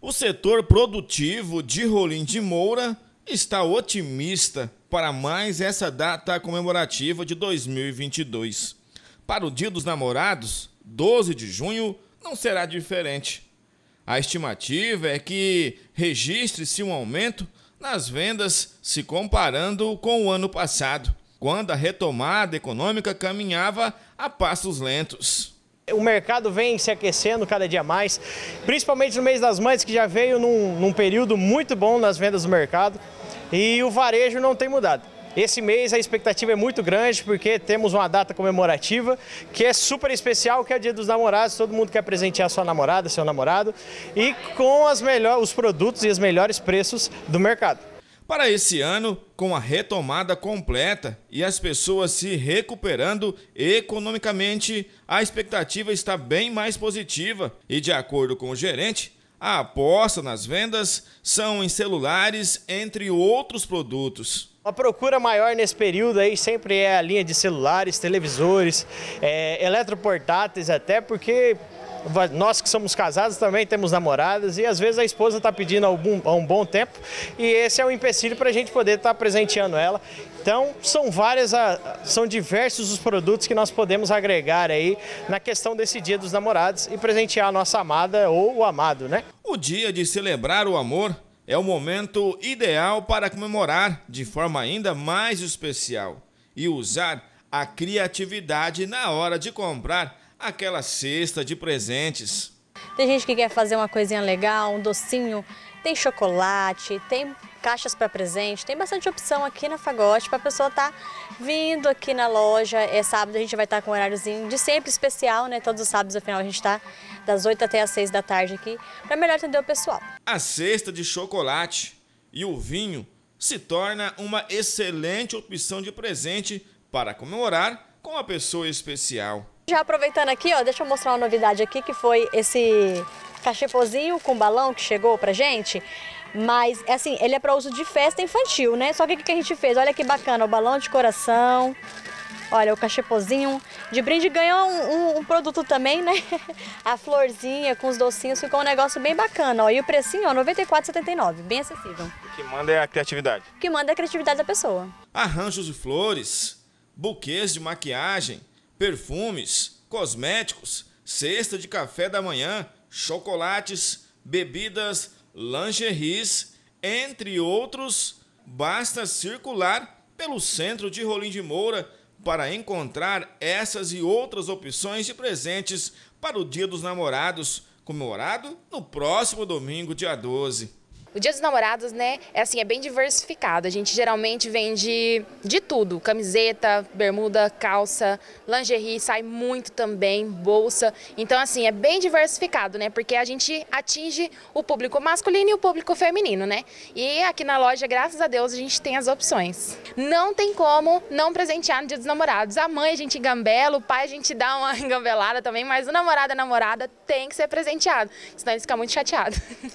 O setor produtivo de Rolim de Moura está otimista para mais essa data comemorativa de 2022. Para o Dia dos Namorados, 12 de junho, não será diferente. A estimativa é que registre-se um aumento nas vendas se comparando com o ano passado, quando a retomada econômica caminhava a passos lentos o mercado vem se aquecendo cada dia mais, principalmente no mês das mães, que já veio num, num período muito bom nas vendas do mercado e o varejo não tem mudado. Esse mês a expectativa é muito grande porque temos uma data comemorativa que é super especial, que é o Dia dos Namorados. Todo mundo quer presentear sua namorada, seu namorado e com as melhor, os produtos e os melhores preços do mercado. Para esse ano, com a retomada completa e as pessoas se recuperando economicamente, a expectativa está bem mais positiva e, de acordo com o gerente, a aposta nas vendas são em celulares, entre outros produtos. A procura maior nesse período aí sempre é a linha de celulares, televisores, é, eletroportáteis até, porque nós que somos casados também temos namoradas e às vezes a esposa está pedindo algum, há um bom tempo e esse é um empecilho para a gente poder estar tá presenteando ela. Então são várias, são diversos os produtos que nós podemos agregar aí na questão desse dia dos namorados e presentear a nossa amada ou o amado, né? O dia de celebrar o amor é o momento ideal para comemorar de forma ainda mais especial e usar a criatividade na hora de comprar aquela cesta de presentes. Tem gente que quer fazer uma coisinha legal, um docinho. Tem chocolate, tem caixas para presente, tem bastante opção aqui na Fagote para a pessoa estar tá vindo aqui na loja. É sábado, a gente vai estar tá com um horáriozinho de sempre especial, né? Todos os sábados, afinal, a gente está das 8 até as 6 da tarde aqui, para melhor atender o pessoal. A cesta de chocolate e o vinho se torna uma excelente opção de presente para comemorar com a pessoa especial. Já aproveitando aqui, ó, deixa eu mostrar uma novidade aqui, que foi esse cachepozinho com balão que chegou pra gente. Mas, é assim, ele é para uso de festa infantil, né? Só que o que a gente fez? Olha que bacana, o balão de coração. Olha, o cachepozinho de brinde ganhou um, um, um produto também, né? A florzinha com os docinhos ficou um negócio bem bacana. Ó. E o precinho, ó, R$ 94,79, bem acessível. O que manda é a criatividade. O que manda é a criatividade da pessoa. Arranjos de flores, buquês de maquiagem, perfumes, cosméticos, cesta de café da manhã, chocolates, bebidas, lingeries, entre outros, basta circular pelo centro de Rolim de Moura para encontrar essas e outras opções de presentes para o Dia dos Namorados, comemorado no próximo domingo, dia 12. O Dia dos Namorados, né, é assim, é bem diversificado. A gente geralmente vende de tudo, camiseta, bermuda, calça, lingerie, sai muito também, bolsa. Então, assim, é bem diversificado, né, porque a gente atinge o público masculino e o público feminino, né. E aqui na loja, graças a Deus, a gente tem as opções. Não tem como não presentear no Dia dos Namorados. A mãe a gente engambela, o pai a gente dá uma engambelada também, mas o namorado e a namorada tem que ser presenteado, senão eles ficam muito chateados.